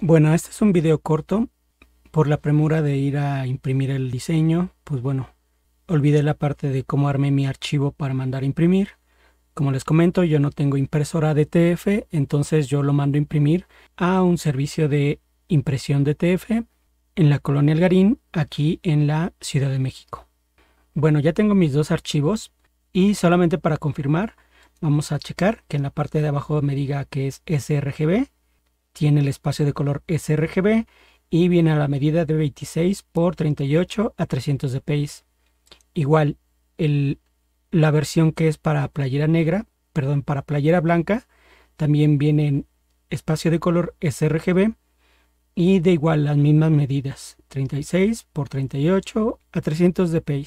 Bueno, este es un video corto. Por la premura de ir a imprimir el diseño, pues bueno, olvidé la parte de cómo armé mi archivo para mandar a imprimir. Como les comento, yo no tengo impresora DTF, entonces yo lo mando a imprimir a un servicio de impresión DTF en la colonia Algarín, aquí en la Ciudad de México. Bueno, ya tengo mis dos archivos y solamente para confirmar, vamos a checar que en la parte de abajo me diga que es sRGB tiene el espacio de color sRGB y viene a la medida de 26 x 38 a 300 dpi. Igual, el, la versión que es para playera negra, perdón, para playera blanca, también viene en espacio de color sRGB y de igual las mismas medidas, 36 x 38 a 300 dpi.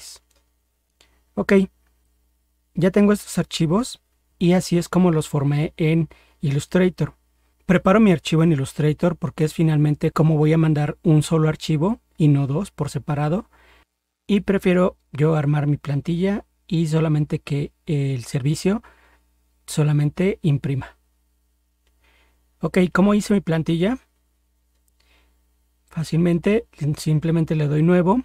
Ok, ya tengo estos archivos y así es como los formé en Illustrator. Preparo mi archivo en Illustrator porque es finalmente como voy a mandar un solo archivo y no dos por separado. Y prefiero yo armar mi plantilla y solamente que el servicio solamente imprima. Ok, ¿cómo hice mi plantilla? Fácilmente, simplemente le doy nuevo.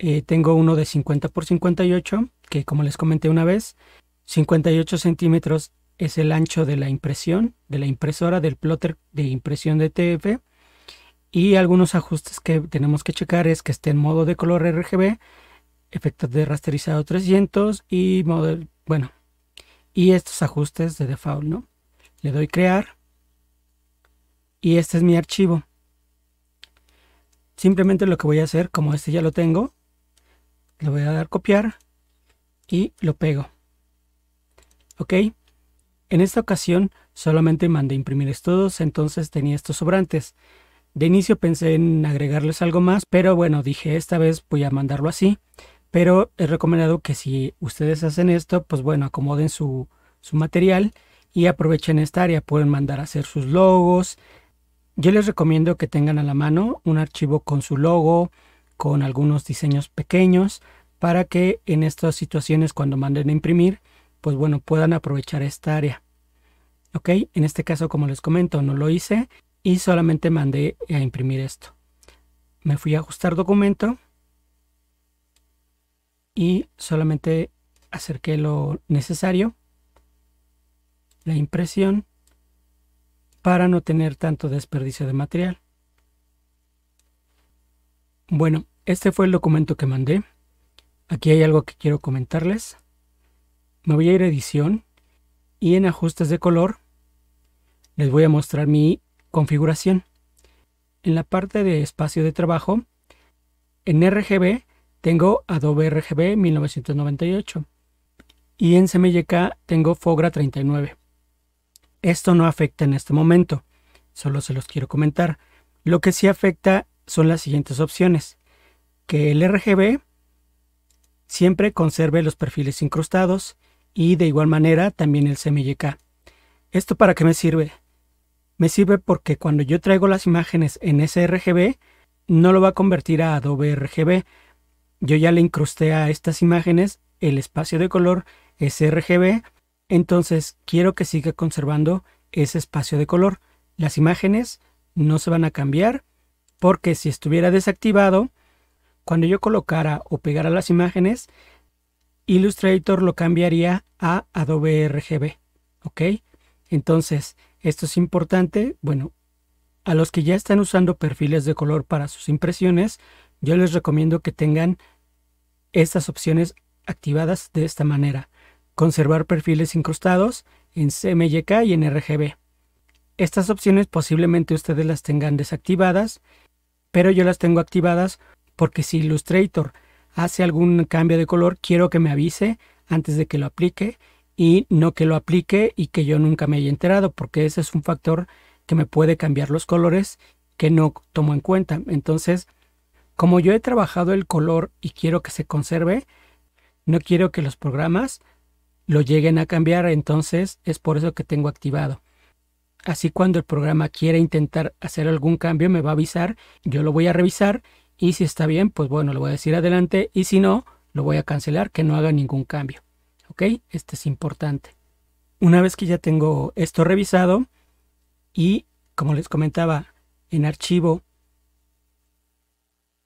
Eh, tengo uno de 50 por 58, que como les comenté una vez, 58 centímetros es el ancho de la impresión, de la impresora, del plotter de impresión de TF. Y algunos ajustes que tenemos que checar es que esté en modo de color RGB, efectos de rasterizado 300 y modo, bueno, y estos ajustes de default, ¿no? Le doy crear y este es mi archivo. Simplemente lo que voy a hacer, como este ya lo tengo, le voy a dar copiar y lo pego. ¿Ok? En esta ocasión solamente mandé imprimir todos, entonces tenía estos sobrantes. De inicio pensé en agregarles algo más, pero bueno, dije esta vez voy a mandarlo así. Pero he recomendado que si ustedes hacen esto, pues bueno, acomoden su, su material y aprovechen esta área. Pueden mandar a hacer sus logos. Yo les recomiendo que tengan a la mano un archivo con su logo, con algunos diseños pequeños, para que en estas situaciones cuando manden a imprimir pues bueno, puedan aprovechar esta área. Ok, en este caso, como les comento, no lo hice y solamente mandé a imprimir esto. Me fui a ajustar documento y solamente acerqué lo necesario, la impresión, para no tener tanto desperdicio de material. Bueno, este fue el documento que mandé. Aquí hay algo que quiero comentarles me voy a ir a edición y en ajustes de color les voy a mostrar mi configuración. En la parte de espacio de trabajo, en RGB tengo Adobe RGB 1998 y en CMYK tengo Fogra 39. Esto no afecta en este momento, solo se los quiero comentar. Lo que sí afecta son las siguientes opciones. Que el RGB siempre conserve los perfiles incrustados y de igual manera también el CMYK. ¿Esto para qué me sirve? Me sirve porque cuando yo traigo las imágenes en sRGB, no lo va a convertir a Adobe RGB. Yo ya le incrusté a estas imágenes el espacio de color sRGB, entonces quiero que siga conservando ese espacio de color. Las imágenes no se van a cambiar porque si estuviera desactivado, cuando yo colocara o pegara las imágenes, Illustrator lo cambiaría a Adobe RGB. ¿Ok? Entonces, esto es importante. Bueno, a los que ya están usando perfiles de color para sus impresiones, yo les recomiendo que tengan estas opciones activadas de esta manera. Conservar perfiles incrustados en CMYK y en RGB. Estas opciones posiblemente ustedes las tengan desactivadas, pero yo las tengo activadas porque si Illustrator hace algún cambio de color, quiero que me avise antes de que lo aplique y no que lo aplique y que yo nunca me haya enterado, porque ese es un factor que me puede cambiar los colores que no tomo en cuenta. Entonces, como yo he trabajado el color y quiero que se conserve, no quiero que los programas lo lleguen a cambiar, entonces es por eso que tengo activado. Así cuando el programa quiere intentar hacer algún cambio, me va a avisar, yo lo voy a revisar y si está bien, pues bueno, le voy a decir adelante y si no, lo voy a cancelar, que no haga ningún cambio. ¿Ok? Este es importante. Una vez que ya tengo esto revisado y como les comentaba, en archivo,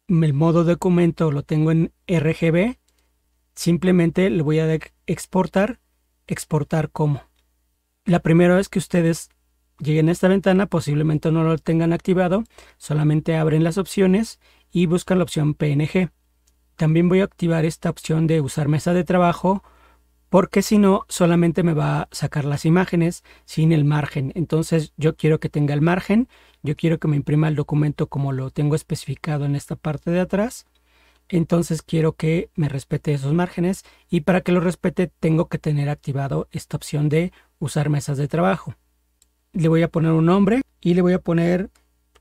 el modo documento lo tengo en RGB, simplemente le voy a exportar, exportar como. La primera vez que ustedes lleguen a esta ventana, posiblemente no lo tengan activado, solamente abren las opciones y busca la opción PNG. También voy a activar esta opción de usar mesa de trabajo porque si no solamente me va a sacar las imágenes sin el margen. Entonces yo quiero que tenga el margen, yo quiero que me imprima el documento como lo tengo especificado en esta parte de atrás. Entonces quiero que me respete esos márgenes y para que lo respete tengo que tener activado esta opción de usar mesas de trabajo. Le voy a poner un nombre y le voy a poner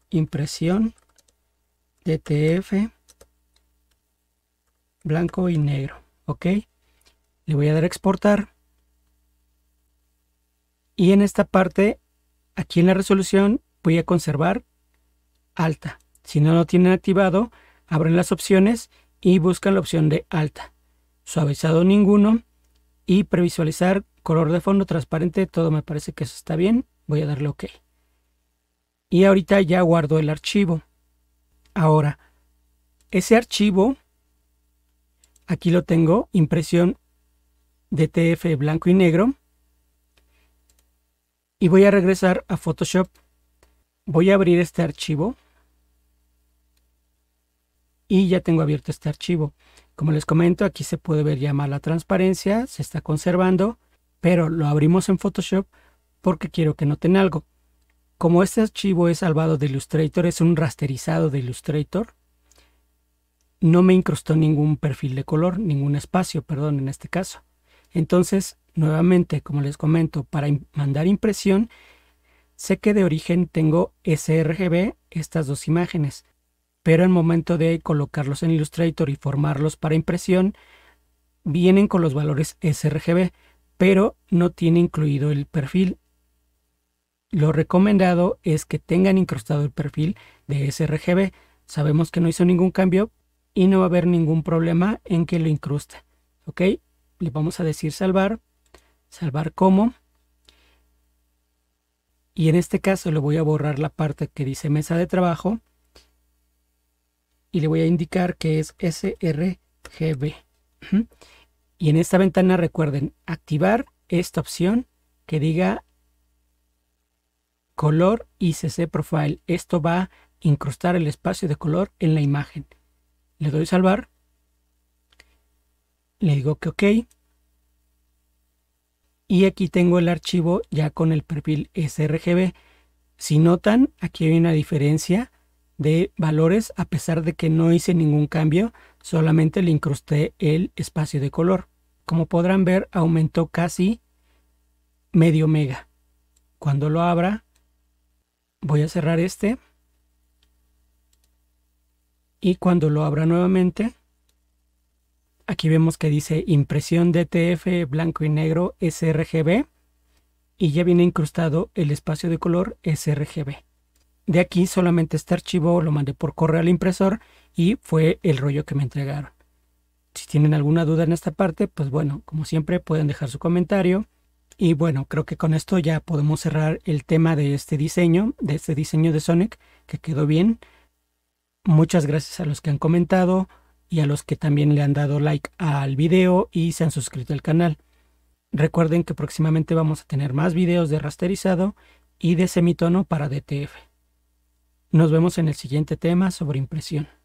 impresión DTF e blanco y negro ok le voy a dar exportar y en esta parte aquí en la resolución voy a conservar alta si no lo tienen activado abren las opciones y buscan la opción de alta suavizado ninguno y previsualizar color de fondo transparente todo me parece que eso está bien voy a darle ok y ahorita ya guardo el archivo Ahora, ese archivo, aquí lo tengo, impresión DTF blanco y negro. Y voy a regresar a Photoshop. Voy a abrir este archivo. Y ya tengo abierto este archivo. Como les comento, aquí se puede ver ya más la transparencia, se está conservando, pero lo abrimos en Photoshop porque quiero que noten algo. Como este archivo es salvado de Illustrator, es un rasterizado de Illustrator, no me incrustó ningún perfil de color, ningún espacio, perdón, en este caso. Entonces, nuevamente, como les comento, para mandar impresión, sé que de origen tengo sRGB, estas dos imágenes, pero al momento de colocarlos en Illustrator y formarlos para impresión, vienen con los valores sRGB, pero no tiene incluido el perfil, lo recomendado es que tengan incrustado el perfil de sRGB. Sabemos que no hizo ningún cambio y no va a haber ningún problema en que lo incruste. ¿Ok? Le vamos a decir salvar. Salvar como. Y en este caso le voy a borrar la parte que dice mesa de trabajo. Y le voy a indicar que es sRGB. Y en esta ventana recuerden activar esta opción que diga color y profile. Esto va a incrustar el espacio de color en la imagen. Le doy salvar. Le digo que ok. Y aquí tengo el archivo ya con el perfil sRGB. Si notan, aquí hay una diferencia de valores a pesar de que no hice ningún cambio, solamente le incrusté el espacio de color. Como podrán ver, aumentó casi medio mega. Cuando lo abra, voy a cerrar este y cuando lo abra nuevamente aquí vemos que dice impresión DTF blanco y negro sRGB y ya viene incrustado el espacio de color sRGB de aquí solamente este archivo lo mandé por correo al impresor y fue el rollo que me entregaron si tienen alguna duda en esta parte pues bueno como siempre pueden dejar su comentario y bueno, creo que con esto ya podemos cerrar el tema de este diseño, de este diseño de Sonic, que quedó bien. Muchas gracias a los que han comentado y a los que también le han dado like al video y se han suscrito al canal. Recuerden que próximamente vamos a tener más videos de rasterizado y de semitono para DTF. Nos vemos en el siguiente tema sobre impresión.